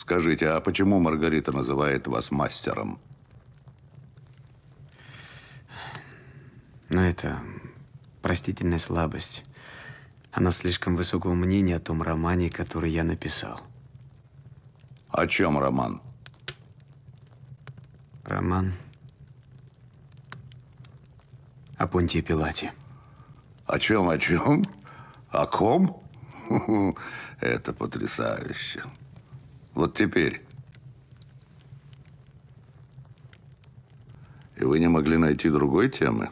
Скажите, а почему Маргарита называет вас мастером? Ну, это простительная слабость. Она слишком высокого мнения о том романе, который я написал. О чем роман? Роман о Понтии Пилате. О чем, о чем? О ком? Это потрясающе. Вот теперь. И вы не могли найти другой темы?